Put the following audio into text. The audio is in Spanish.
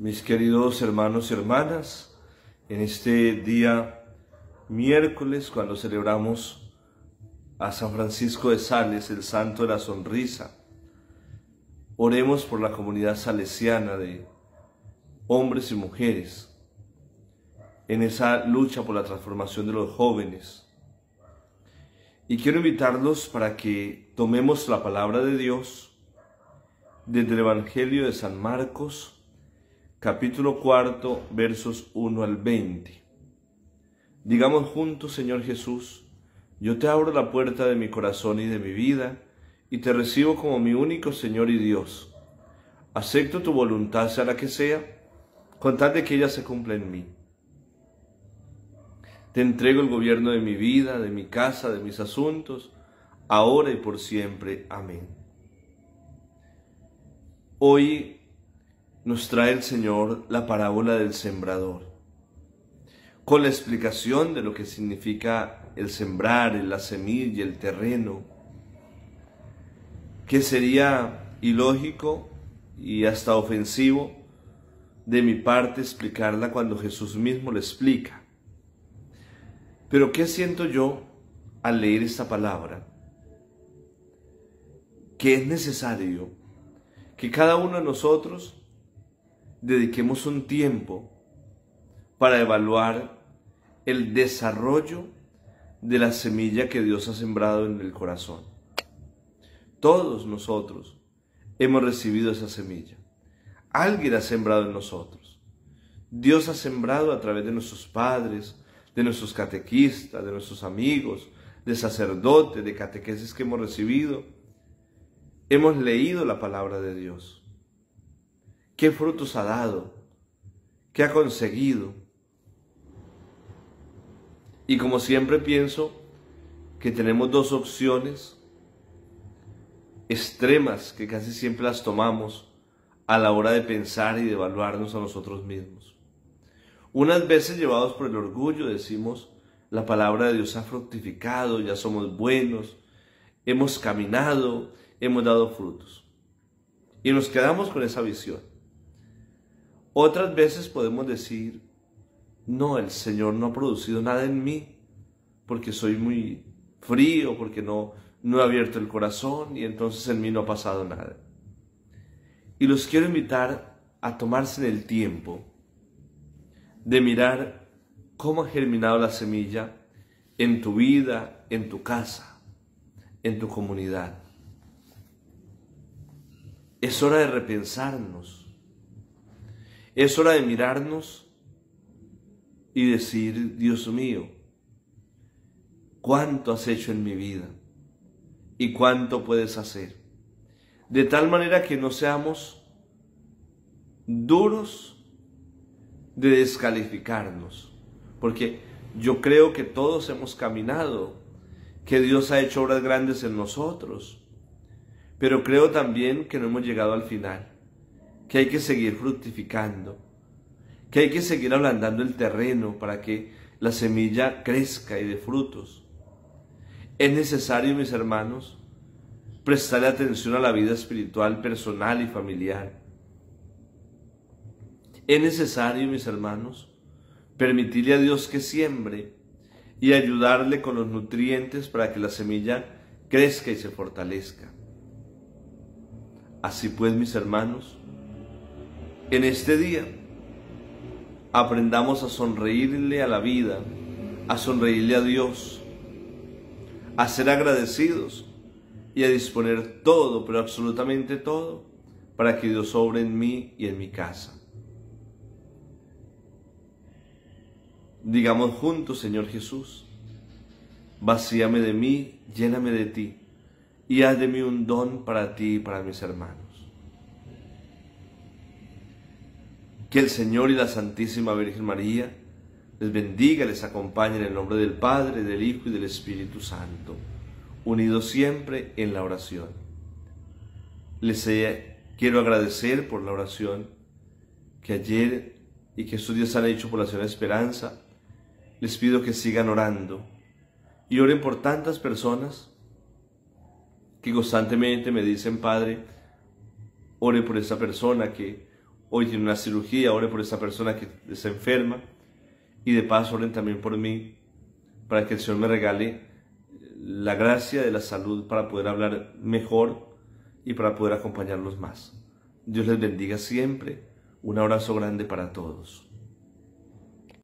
Mis queridos hermanos y hermanas, en este día miércoles, cuando celebramos a San Francisco de Sales, el Santo de la Sonrisa, oremos por la comunidad salesiana de hombres y mujeres en esa lucha por la transformación de los jóvenes. Y quiero invitarlos para que tomemos la palabra de Dios desde el Evangelio de San Marcos, capítulo cuarto, versos 1 al 20. Digamos juntos, Señor Jesús, yo te abro la puerta de mi corazón y de mi vida, y te recibo como mi único Señor y Dios. Acepto tu voluntad, sea la que sea, con tal de que ella se cumpla en mí. Te entrego el gobierno de mi vida, de mi casa, de mis asuntos, ahora y por siempre. Amén. Hoy nos trae el Señor la parábola del sembrador, con la explicación de lo que significa el sembrar, la semilla, el terreno, que sería ilógico y hasta ofensivo de mi parte explicarla cuando Jesús mismo la explica. Pero ¿qué siento yo al leer esta palabra? Que es necesario que cada uno de nosotros dediquemos un tiempo para evaluar el desarrollo de la semilla que Dios ha sembrado en el corazón. Todos nosotros hemos recibido esa semilla. Alguien ha sembrado en nosotros. Dios ha sembrado a través de nuestros padres, de nuestros catequistas, de nuestros amigos, de sacerdotes, de catequeses que hemos recibido. Hemos leído la palabra de Dios ¿Qué frutos ha dado? ¿Qué ha conseguido? Y como siempre pienso que tenemos dos opciones extremas que casi siempre las tomamos a la hora de pensar y de evaluarnos a nosotros mismos. Unas veces llevados por el orgullo decimos, la palabra de Dios ha fructificado, ya somos buenos, hemos caminado, hemos dado frutos. Y nos quedamos con esa visión. Otras veces podemos decir, no, el Señor no ha producido nada en mí, porque soy muy frío, porque no, no he abierto el corazón y entonces en mí no ha pasado nada. Y los quiero invitar a tomarse el tiempo de mirar cómo ha germinado la semilla en tu vida, en tu casa, en tu comunidad. Es hora de repensarnos es hora de mirarnos y decir, Dios mío, cuánto has hecho en mi vida y cuánto puedes hacer. De tal manera que no seamos duros de descalificarnos, porque yo creo que todos hemos caminado, que Dios ha hecho obras grandes en nosotros, pero creo también que no hemos llegado al final que hay que seguir fructificando, que hay que seguir ablandando el terreno para que la semilla crezca y dé frutos. Es necesario, mis hermanos, prestarle atención a la vida espiritual, personal y familiar. Es necesario, mis hermanos, permitirle a Dios que siembre y ayudarle con los nutrientes para que la semilla crezca y se fortalezca. Así pues, mis hermanos, en este día aprendamos a sonreírle a la vida, a sonreírle a Dios, a ser agradecidos y a disponer todo, pero absolutamente todo, para que Dios obre en mí y en mi casa. Digamos juntos, Señor Jesús, vacíame de mí, lléname de ti, y haz de mí un don para ti y para mis hermanos. Que el Señor y la Santísima Virgen María les bendiga, les acompañe en el nombre del Padre, del Hijo y del Espíritu Santo, unidos siempre en la oración. Les quiero agradecer por la oración que ayer y que estos días han hecho por la Señora Esperanza. Les pido que sigan orando y oren por tantas personas que constantemente me dicen, Padre, ore por esa persona que hoy tiene una cirugía, ore por esa persona que se enferma y de paso oren también por mí para que el Señor me regale la gracia de la salud para poder hablar mejor y para poder acompañarlos más. Dios les bendiga siempre. Un abrazo grande para todos.